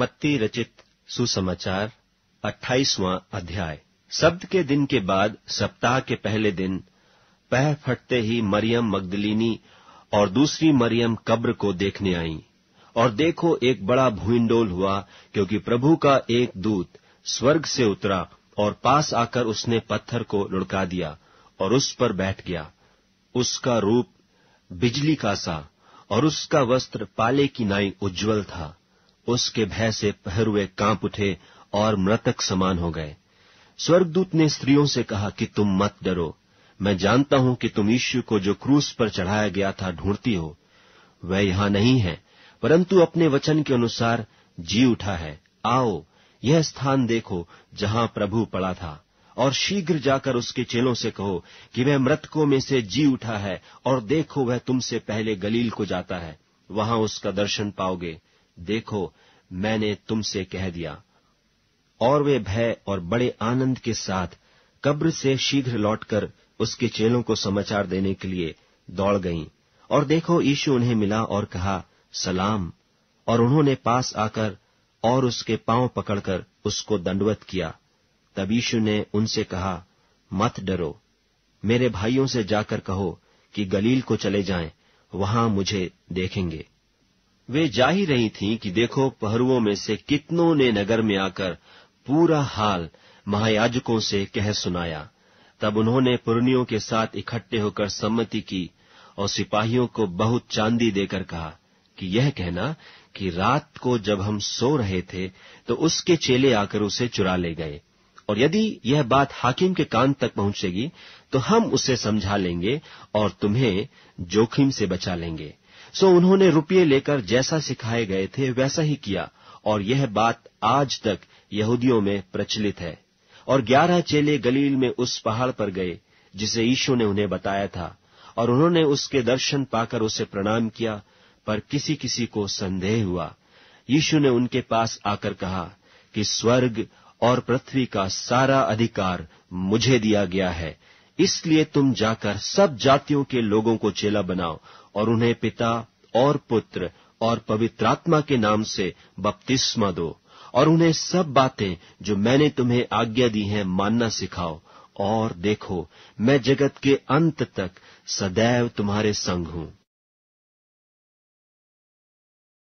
मत्ती रचित सुसमाचार 28वां अध्याय शब्द के दिन के बाद सप्ताह के पहले दिन पह फटते ही मरियम मगदलिनी और दूसरी मरियम कब्र को देखने आईं और देखो एक बड़ा भूइंडोल हुआ क्योंकि प्रभु का एक दूत स्वर्ग से उतरा और पास आकर उसने पत्थर को लुड़का दिया और उस पर बैठ गया उसका रूप बिजली का सा और उसका वस्त्र पाले की नाई उज्जवल था उसके भय से पहरुए कांप उठे और मृतक समान हो गए स्वर्गदूत ने स्त्रियों से कहा कि तुम मत डरो मैं जानता हूं कि तुम ईश्व को जो क्रूस पर चढ़ाया गया था ढूंढती हो वह यहां नहीं है परंतु अपने वचन के अनुसार जी उठा है आओ यह स्थान देखो जहां प्रभु पड़ा था और शीघ्र जाकर उसके चेलों से कहो कि वह मृतकों में से जी उठा है और देखो वह तुमसे पहले गलील को जाता है वहां उसका दर्शन पाओगे देखो मैंने तुमसे कह दिया और वे भय और बड़े आनंद के साथ कब्र से शीघ्र लौटकर उसके चेलों को समाचार देने के लिए दौड़ गईं और देखो यीशु उन्हें मिला और कहा सलाम और उन्होंने पास आकर और उसके पांव पकड़कर उसको दंडवत किया तब यीशु ने उनसे कहा मत डरो मेरे भाइयों से जाकर कहो कि गलील को चले जाएं, वहां मुझे देखेंगे वे जा ही रही थीं कि देखो पहरुओं में से कितनों ने नगर में आकर पूरा हाल महायाजकों से कह सुनाया तब उन्होंने पुरनियों के साथ इकट्ठे होकर सम्मति की और सिपाहियों को बहुत चांदी देकर कहा कि यह कहना कि रात को जब हम सो रहे थे तो उसके चेले आकर उसे चुरा ले गए और यदि यह बात हाकिम के कान तक पहुंचेगी तो हम उसे समझा लेंगे और तुम्हें जोखिम से बचा लेंगे सो उन्होंने रुपये लेकर जैसा सिखाए गए थे वैसा ही किया और यह बात आज तक यहूदियों में प्रचलित है और ग्यारह चेले गलील में उस पहाड़ पर गए जिसे ईशो ने उन्हें बताया था और उन्होंने उसके दर्शन पाकर उसे प्रणाम किया पर किसी किसी को संदेह हुआ यीशु ने उनके पास आकर कहा कि स्वर्ग और पृथ्वी का सारा अधिकार मुझे दिया गया है इसलिए तुम जाकर सब जातियों के लोगों को चेला बनाओ और उन्हें पिता और पुत्र और पवित्रात्मा के नाम से बपतिस्मा दो और उन्हें सब बातें जो मैंने तुम्हें आज्ञा दी है मानना सिखाओ और देखो मैं जगत के अंत तक सदैव तुम्हारे संग हूं